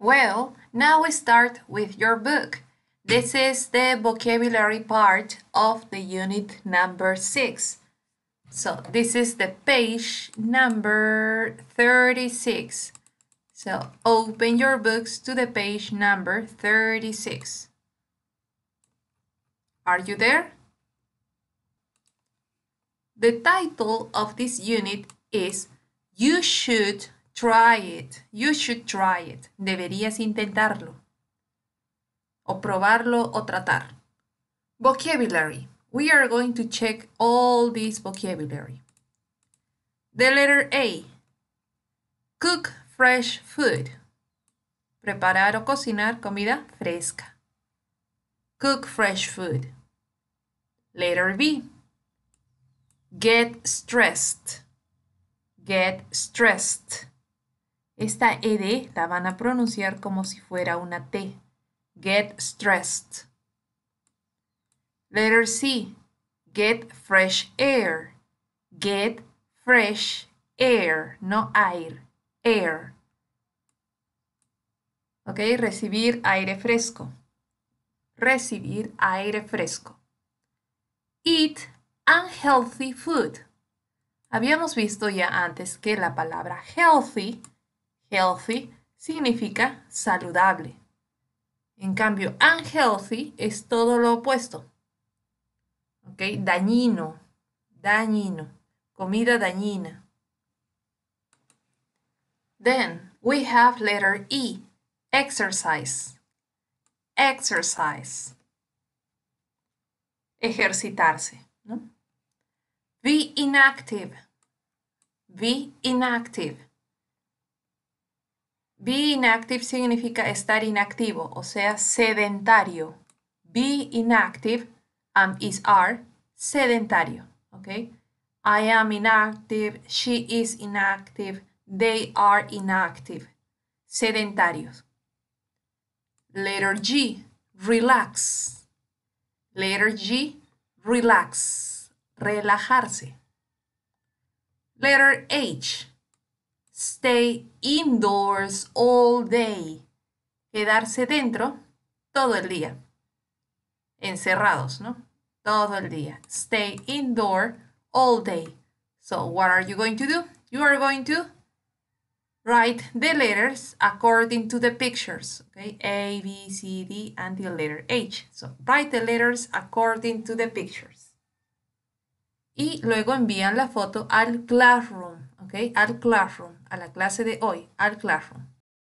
Well, now we start with your book. This is the vocabulary part of the unit number 6. So this is the page number 36. So open your books to the page number 36. Are you there? The title of this unit is You Should Try it. You should try it. Deberías intentarlo. O probarlo o tratar. Vocabulary. We are going to check all this vocabulary. The letter A. Cook fresh food. Preparar o cocinar comida fresca. Cook fresh food. Letter B. Get stressed. Get stressed. Esta ED la van a pronunciar como si fuera una T. Get stressed. Letter C. Get fresh air. Get fresh air, no air. Air. ¿Ok? Recibir aire fresco. Recibir aire fresco. Eat unhealthy food. Habíamos visto ya antes que la palabra healthy Healthy significa saludable. En cambio, unhealthy es todo lo opuesto. ¿Ok? Dañino, dañino, comida dañina. Then we have letter E, exercise. Exercise. Ejercitarse, ¿no? Be inactive. Be inactive Be inactive significa estar inactivo, o sea, sedentario. Be inactive, am, um, is, are, sedentario. okay? I am inactive, she is inactive, they are inactive. Sedentarios. Letter G, relax. Letter G, relax. Relajarse. Letter H, stay indoors all day. Quedarse dentro todo el día. Encerrados, ¿no? Todo el día. Stay indoor all day. So what are you going to do? You are going to write the letters according to the pictures. Okay, A, B, C, D, and the letter H. So write the letters according to the pictures. Y luego envían la foto al classroom, okay, al classroom. a la clase de hoy, al Classroom.